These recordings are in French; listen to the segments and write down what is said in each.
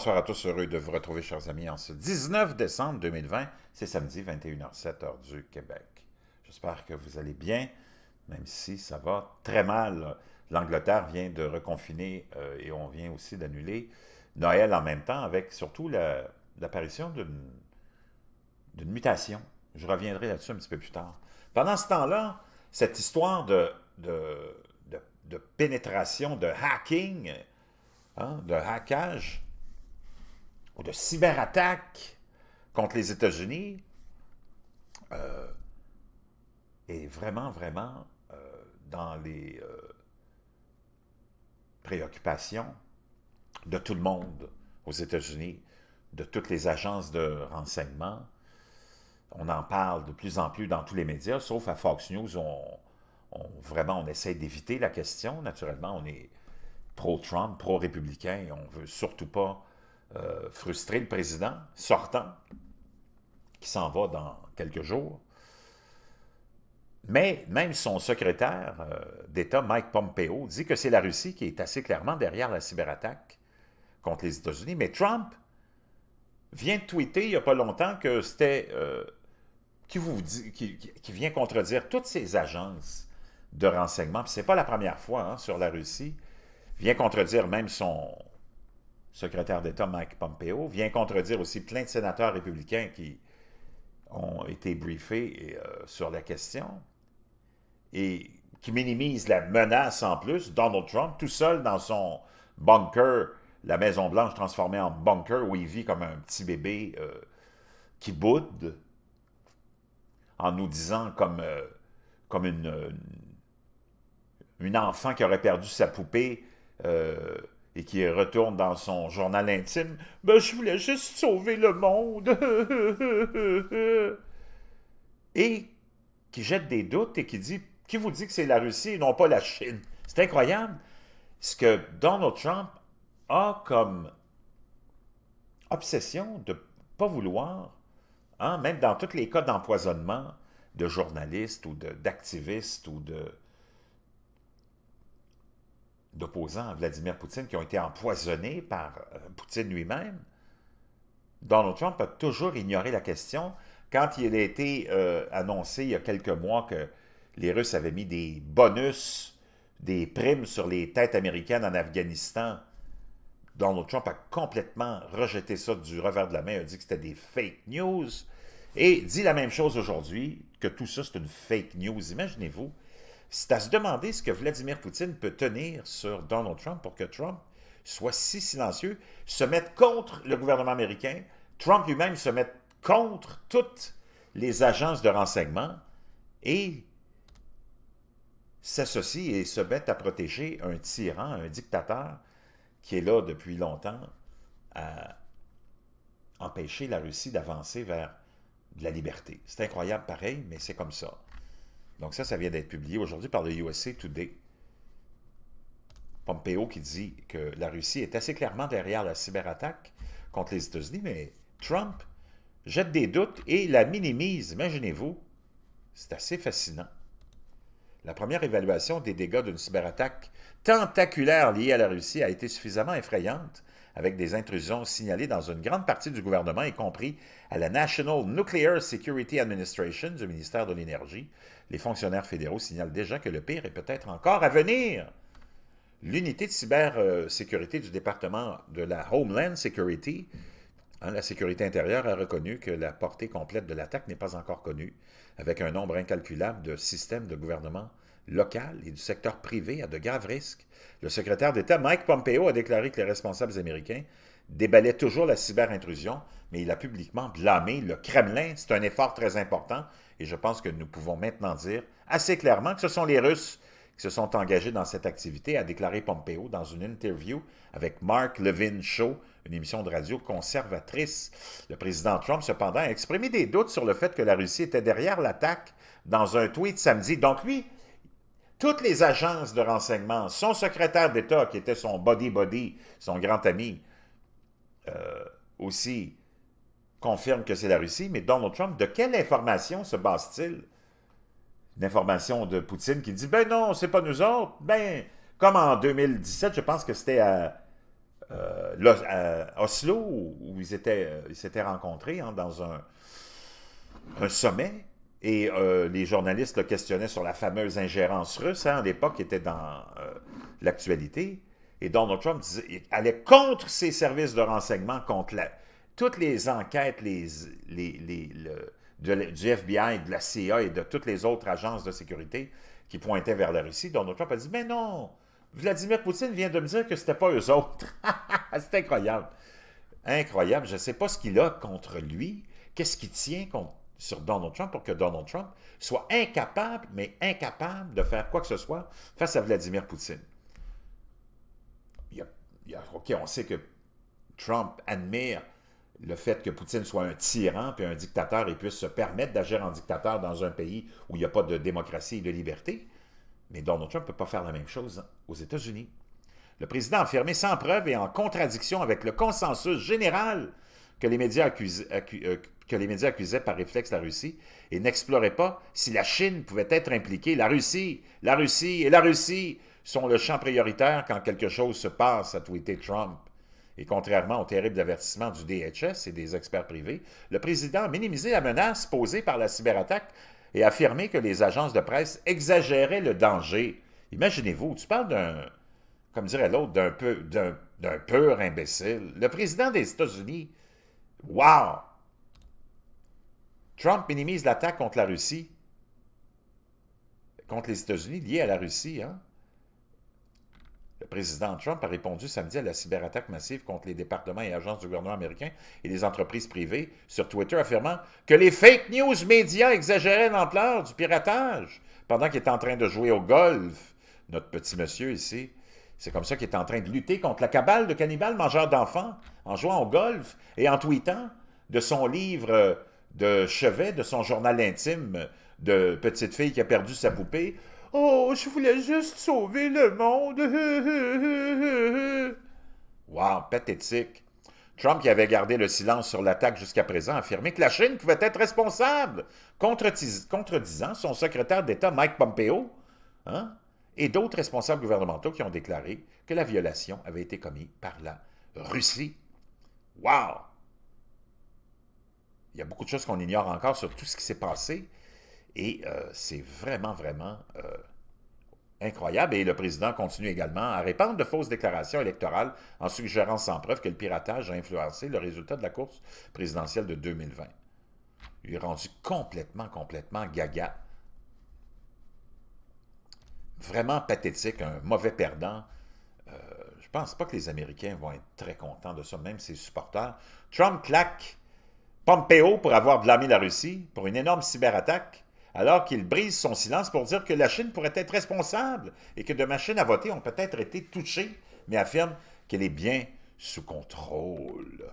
Bonsoir à tous, heureux de vous retrouver, chers amis, en ce 19 décembre 2020. C'est samedi, 21h07, heure du Québec. J'espère que vous allez bien, même si ça va très mal. L'Angleterre vient de reconfiner euh, et on vient aussi d'annuler Noël en même temps, avec surtout l'apparition d'une mutation. Je reviendrai là-dessus un petit peu plus tard. Pendant ce temps-là, cette histoire de, de, pénétration, de hacking, hein, de hackage, de cyberattaque contre les États-Unis euh, est vraiment, vraiment euh, dans les euh, préoccupations de tout le monde aux États-Unis, de toutes les agences de renseignement. On en parle de plus en plus dans tous les médias, sauf à Fox News, où on, vraiment, on essaie d'éviter la question. Naturellement, on est pro-Trump, pro-républicain, on ne veut surtout pas euh, frustré le président sortant, qui s'en va dans quelques jours. Mais même son secrétaire euh, d'État, Mike Pompeo, dit que c'est la Russie qui est assez clairement derrière la cyberattaque contre les États-Unis. Mais Trump vient de tweeter il n'y a pas longtemps que c'était... Euh, qui, vous qui, vient contredire toutes ces agences de renseignement, ce n'est pas la première fois hein, sur la Russie, vient contredire même son, secrétaire d'État Mike Pompeo, vient contredire aussi plein de sénateurs républicains qui ont été briefés euh, sur la question et qui minimisent la menace en plus. Donald Trump, tout seul dans son bunker, la Maison-Blanche transformée en bunker où il vit comme un petit bébé euh, qui boude, en nous disant comme, euh, comme une, une, enfant qui aurait perdu sa poupée et qui retourne dans son journal intime ben, Je voulais juste sauver le monde. et qui jette des doutes et qui dit Qui vous dit que c'est la Russie et non pas la Chine C'est incroyable ce que Donald Trump a comme obsession de ne pas vouloir, hein, même dans tous les cas d'empoisonnement de journalistes ou d'activistes ou de d'opposants à Vladimir Poutine qui ont été empoisonnés par euh, Poutine lui-même, Donald Trump a toujours ignoré la question. Quand il a été euh, annoncé il y a quelques mois que les Russes avaient mis des bonus, des primes sur les têtes américaines en Afghanistan, Donald Trump a complètement rejeté ça du revers de la main, il a dit que c'était des fake news, et dit la même chose aujourd'hui, que tout ça c'est une fake news. Imaginez-vous, c'est à se demander ce que Vladimir Poutine peut tenir sur Donald Trump pour que Trump soit si silencieux, se mette contre le gouvernement américain, Trump lui-même se mette contre toutes les agences de renseignement et s'associe et se met à protéger un tyran, un dictateur qui est là depuis longtemps à empêcher la Russie d'avancer vers de la liberté. C'est incroyable pareil, mais c'est comme ça. Donc ça, ça vient d'être publié aujourd'hui par le USA Today. Pompeo qui dit que la Russie est assez clairement derrière la cyberattaque contre les États-Unis, mais Trump jette des doutes et la minimise, imaginez-vous. C'est assez fascinant. La première évaluation des dégâts d'une cyberattaque tentaculaire liée à la Russie a été suffisamment effrayante, avec des intrusions signalées dans une grande partie du gouvernement, y compris à la National Nuclear Security Administration du ministère de l'Énergie. Les fonctionnaires fédéraux signalent déjà que le pire est peut-être encore à venir. L'unité de cybersécurité du département de la Homeland Security, hein, la sécurité intérieure, a reconnu que la portée complète de l'attaque n'est pas encore connue, avec un nombre incalculable de systèmes de gouvernement local et du secteur privé à de graves risques. Le secrétaire d'État Mike Pompeo a déclaré que les responsables américains déballaient toujours la cyberintrusion, mais il a publiquement blâmé le Kremlin. C'est un effort très important et je pense que nous pouvons maintenant dire assez clairement que ce sont les Russes qui se sont engagés dans cette activité, a déclaré Pompeo dans une interview avec Mark Levin Show, une émission de radio conservatrice. Le président Trump, cependant, a exprimé des doutes sur le fait que la Russie était derrière l'attaque dans un tweet samedi. Donc lui, toutes les agences de renseignement, son secrétaire d'État, qui était son body-body, son grand ami, euh, aussi confirme que c'est la Russie, mais Donald Trump, de quelle information se base-t-il? L'information de Poutine qui dit « Ben non, c'est pas nous autres. » Ben, comme en 2017, je pense que c'était à, euh, Oslo, où ils euh, s'étaient rencontrés hein, dans un sommet, et euh, les journalistes le questionnaient sur la fameuse ingérence russe, hein. à l'époque, qui était dans euh, l'actualité. Et Donald Trump disait, allait contre ses services de renseignement, contre toutes les enquêtes les, les, du FBI, de la CIA et de toutes les autres agences de sécurité qui pointaient vers la Russie. Donald Trump a dit, mais non, Vladimir Poutine vient de me dire que c'était pas eux autres. c'est incroyable. Incroyable. Je ne sais pas ce qu'il a contre lui. Qu'est-ce qu'il tient contre sur Donald Trump pour que Donald Trump soit incapable, mais incapable de faire quoi que ce soit face à Vladimir Poutine. OK, on sait que Trump admire le fait que Poutine soit un tyran puis un dictateur et puisse se permettre d'agir en dictateur dans un pays où il n'y a pas de démocratie et de liberté. Mais Donald Trump ne peut pas faire la même chose aux États-Unis. Le président a affirmé sans preuve et en contradiction avec le consensus général euh, que les médias accusaient, par réflexe la Russie et n'exploraient pas si la Chine pouvait être impliquée. La Russie, la Russie et la Russie sont le champ prioritaire quand quelque chose se passe, a tweeté Trump. Et contrairement aux terribles avertissements du DHS et des experts privés, le président a minimisé la menace posée par la cyberattaque et affirmé que les agences de presse exagéraient le danger. Imaginez-vous, tu parles d'un, comme dirait l'autre, d'un peu, d'un pur imbécile. Le président des États-Unis Wow! Trump minimise l'attaque contre la Russie, contre les États-Unis liés à la Russie. Hein? Le président Trump a répondu samedi à la cyberattaque massive contre les départements et agences du gouvernement américain et les entreprises privées sur Twitter, affirmant que les fake news médias exagéraient l'ampleur du piratage pendant qu'il était en train de jouer au golf. Notre petit monsieur ici, c'est comme ça qu'il est en train de lutter contre la cabale de cannibales mangeurs d'enfants en jouant au golf et en tweetant de son livre euh, de chevet, de son journal intime euh, de petite fille qui a perdu sa poupée. Oh, je voulais juste sauver le monde. Wow, pathétique. Trump, qui avait gardé le silence sur l'attaque jusqu'à présent, a affirmé que la Chine pouvait être responsable, contredisant son secrétaire d'État Mike Pompeo. Hein? et d'autres responsables gouvernementaux qui ont déclaré que la violation avait été commise par la Russie. Wow! Il y a beaucoup de choses qu'on ignore encore sur tout ce qui s'est passé, et euh, c'est vraiment, vraiment euh, incroyable. Et le président continue également à répandre de fausses déclarations électorales en suggérant sans preuve que le piratage a influencé le résultat de la course présidentielle de 2020. Il est rendu complètement, complètement gaga vraiment pathétique, un mauvais perdant. Je euh, je pense pas que les Américains vont être très contents de ça, même ses supporters. Trump claque Pompeo pour avoir blâmé la Russie pour une énorme cyberattaque, alors qu'il brise son silence pour dire que la Chine pourrait être responsable et que de machines à voter ont peut-être été touchées, mais affirme qu'elle est bien sous contrôle.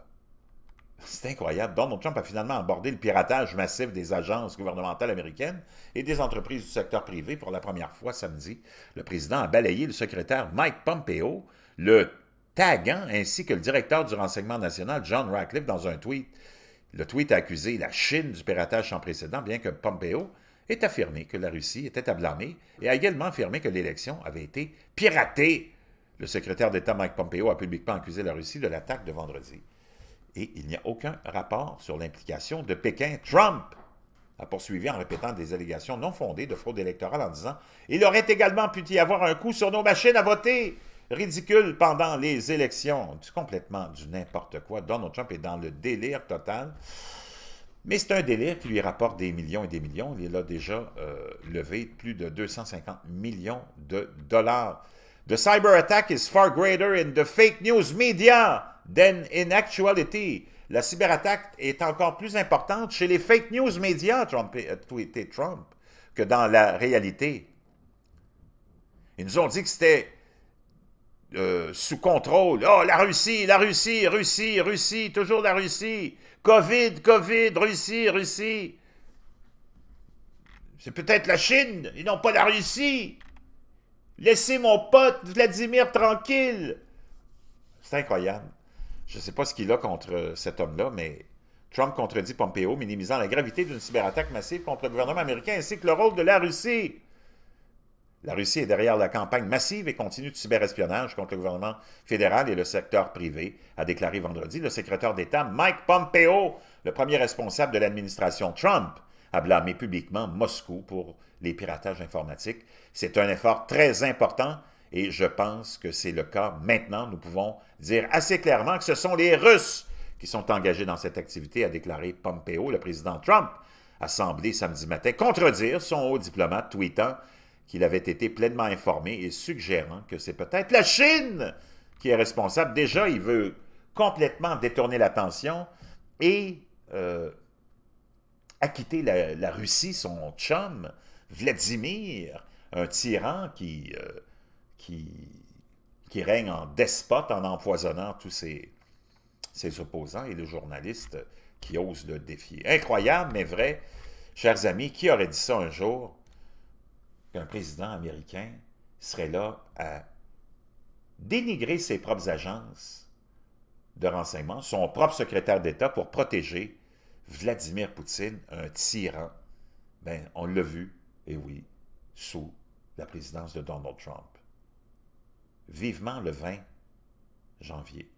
C'est incroyable. Donald Trump a finalement abordé le piratage massif des agences gouvernementales américaines et des entreprises du secteur privé pour la première fois samedi. Le président a balayé le secrétaire Mike Pompeo, le tagant ainsi que le directeur du renseignement national John Ratcliffe dans un tweet. Le tweet a accusé la Chine du piratage sans précédent, bien que Pompeo ait affirmé que la Russie était à blâmer et a également affirmé que l'élection avait été piratée. Le secrétaire d'État Mike Pompeo a publiquement accusé la Russie de l'attaque de vendredi et il n'y a aucun rapport sur l'implication de Pékin. Trump a poursuivi en répétant des allégations non fondées de fraude électorale en disant Il aurait également pu y avoir un coup sur nos machines à voter. Ridicule pendant les élections. complètement du n'importe quoi. Donald Trump est dans le délire total. Mais c'est un délire qui lui rapporte des millions et des millions. Il a déjà euh, levé plus de 250 millions de dollars. The cyber attack is far greater in the fake news media than in actuality. La cyberattaque est encore plus importante chez les fake news media, » Trump, euh, tweeté Trump, que dans la réalité. Ils nous ont dit que c'était euh, sous contrôle. Oh, la Russie, la Russie, Russie, Russie, toujours la Russie. COVID, COVID, Russie, Russie. C'est peut-être la Chine, ils n'ont pas la Russie. Laissez mon pote Vladimir tranquille. C'est incroyable. Je ne sais pas ce qu'il a contre euh, cet homme-là, mais Trump contredit Pompeo, minimisant la gravité d'une cyberattaque massive contre le gouvernement américain ainsi que le rôle de la Russie. La Russie est derrière la campagne massive et continue de cyberespionnage contre le gouvernement fédéral et le secteur privé, a déclaré vendredi le secrétaire d'État Mike Pompeo, le premier responsable de l'administration Trump à blâmer publiquement Moscou pour les piratages informatiques. C'est un effort très important et je pense que c'est le cas maintenant. Nous pouvons dire assez clairement que ce sont les Russes qui sont engagés dans cette activité, a déclaré Pompeo, le président Trump, assemblé samedi matin, contredire son haut diplomate tweetant qu'il avait été pleinement informé et suggérant que c'est peut-être la Chine qui est responsable. Déjà, il veut complètement détourner l'attention et euh, a quitté la, Russie, son chum, Vladimir, un tyran qui, euh, qui, qui, règne en despote en empoisonnant tous ses, ses opposants et le journaliste qui ose le défier. Incroyable, mais vrai. Chers amis, qui aurait dit ça un jour qu'un président américain serait là à dénigrer ses propres agences de renseignement, son propre secrétaire d'État pour protéger Vladimir Poutine, un tyran, ben, on l'a vu, et eh oui, sous la présidence de Donald Trump. Vivement le 20 janvier.